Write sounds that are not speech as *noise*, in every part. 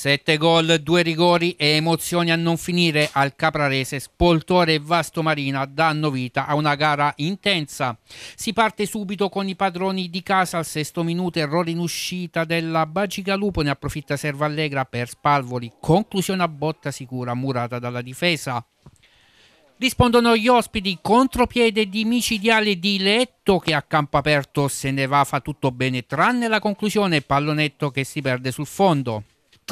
Sette gol, due rigori e emozioni a non finire al Caprarese, Spoltore e Vasto Marina danno vita a una gara intensa. Si parte subito con i padroni di casa al sesto minuto, errore in uscita della Bagica ne approfitta Servallegra per Spalvoli, conclusione a botta sicura murata dalla difesa. Rispondono gli ospiti, contropiede di micidiale di Letto che a campo aperto se ne va, fa tutto bene tranne la conclusione, pallonetto che si perde sul fondo.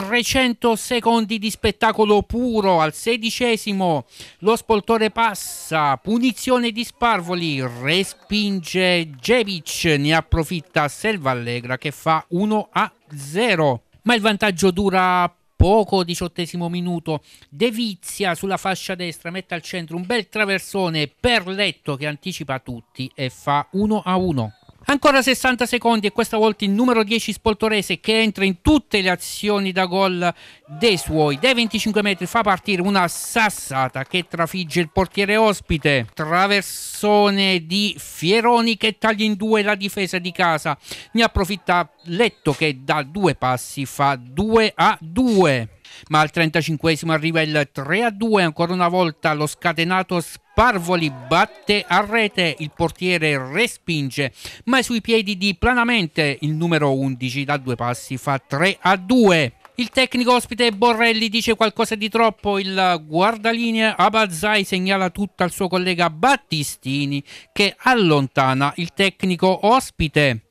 300 secondi di spettacolo puro al sedicesimo lo spoltore passa punizione di Sparvoli respinge Jevic ne approfitta Selva Allegra che fa 1 a 0 ma il vantaggio dura poco diciottesimo minuto De Vizia sulla fascia destra mette al centro un bel traversone per Letto che anticipa tutti e fa 1 a 1 Ancora 60 secondi e questa volta il numero 10 Spoltorese che entra in tutte le azioni da gol dei suoi. Dai 25 metri fa partire una sassata che trafigge il portiere ospite. Traversone di Fieroni che taglia in due la difesa di casa. Ne approfitta Letto che da due passi fa 2 a 2 ma al 35 arriva il 3 a 2, ancora una volta lo scatenato Sparvoli batte a rete, il portiere respinge, ma è sui piedi di Planamente il numero 11 da due passi fa 3 a 2. Il tecnico ospite Borrelli dice qualcosa di troppo, il guardalinea Abazzai segnala tutto al suo collega Battistini che allontana il tecnico ospite.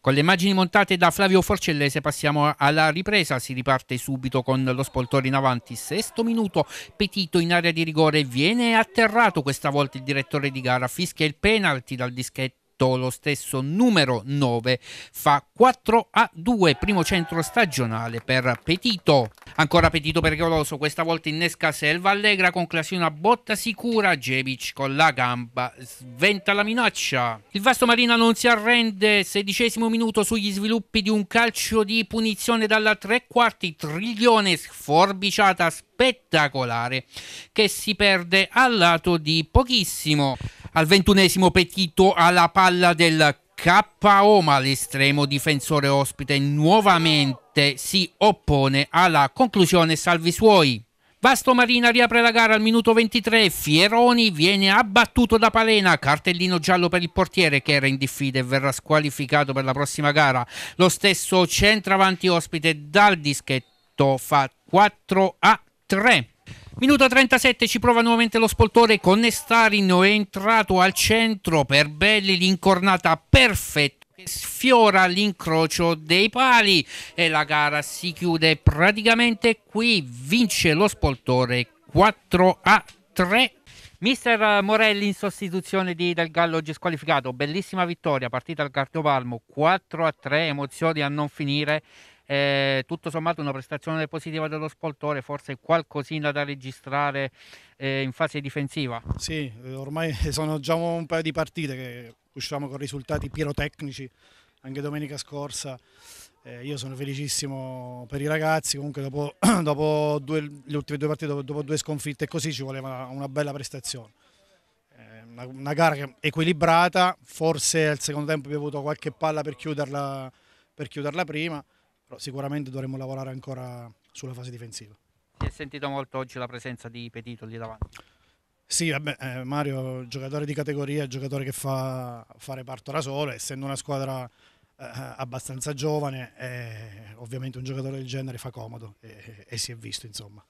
Con le immagini montate da Flavio Forcellese passiamo alla ripresa, si riparte subito con lo spoltore in avanti, sesto minuto, Petito in area di rigore, viene atterrato questa volta il direttore di gara, fischia il penalty dal dischetto Benedetto, lo stesso numero 9, fa 4 a 2, primo centro stagionale per Petito. Ancora Petito per Goloso, questa volta innesca Selva Allegra con Clasiona botta sicura, Jevic con la gamba sventa la minaccia. Il Vasto Marina non si arrende, sedicesimo minuto sugli sviluppi di un calcio di punizione dalla tre quarti, trilione sforbiciata spettacolare che si perde al lato di pochissimo. Al ventunesimo Petito alla palla del KO, ma l'estremo difensore ospite nuovamente si oppone alla conclusione salvi suoi. Vasto Marina riapre la gara al minuto 23, Fieroni viene abbattuto da Palena, cartellino giallo per il portiere che era in diffida e verrà squalificato per la prossima gara. Lo stesso centravanti ospite dal dischetto fa 4 a 3. Minuto 37 ci prova nuovamente lo spoltore con Nestarino è entrato al centro per Belli l'incornata perfetta che sfiora l'incrocio dei pali e la gara si chiude praticamente qui vince lo spoltore 4 a 3 Mister Morelli in sostituzione di Del Gallo oggi squalificato, bellissima vittoria, partita al Palmo 4 a 3, emozioni a non finire eh, tutto sommato una prestazione positiva dello Spoltore, forse qualcosina da registrare eh, in fase difensiva. Sì, eh, ormai *laughs* sono già un paio di partite che usciamo con risultati pirotecnici, anche domenica scorsa. Eh, io sono felicissimo per i ragazzi, comunque dopo, *clears throat* dopo due, le ultime due partite, dopo, dopo due sconfitte così ci voleva una bella prestazione eh, una, gara equilibrata, forse al secondo tempo abbiamo avuto qualche palla per chiuderla, per chiuderla prima, però sicuramente dovremo lavorare ancora sulla fase difensiva. Si è sentito molto oggi la presenza di Petito lì davanti? Sì, vabbè, eh, Mario, giocatore di categoria, giocatore che fa fare parto da solo, essendo una squadra eh, abbastanza giovane, eh, ovviamente un giocatore del genere fa comodo eh, eh, e si è visto, insomma.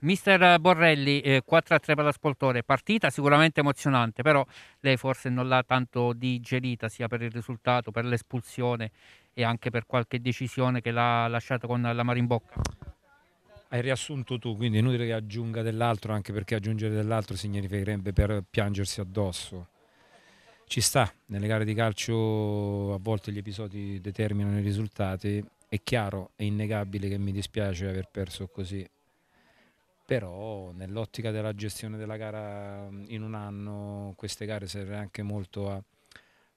Mister Borrelli, eh, 4 3 per l'ascoltore, partita sicuramente emozionante, però lei forse non l'ha tanto digerita sia per il risultato, per l'espulsione e anche per qualche decisione che l'ha lasciata con la mare in bocca. Hai riassunto tu, quindi è inutile che aggiunga dell'altro, anche perché aggiungere dell'altro significherebbe per piangersi addosso. Ci sta, nelle gare di calcio a volte gli episodi determinano i risultati, è chiaro, è innegabile che mi dispiace aver perso così, però nell'ottica della gestione della gara mm, in un anno queste gare servono anche molto a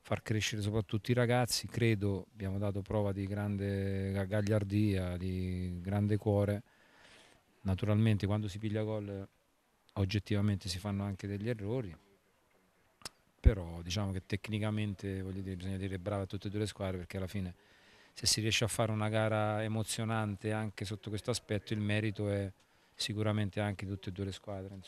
far crescere soprattutto i ragazzi, credo abbiamo dato prova di grande gagliardia, di grande cuore, naturalmente quando si piglia gol oggettivamente si fanno anche degli errori, però diciamo che tecnicamente dire, bisogna dire brava a tutte e due le squadre perché alla fine se si riesce a fare una gara emozionante anche sotto questo aspetto il merito è sicuramente anche tutte e due le squadre. Insomma.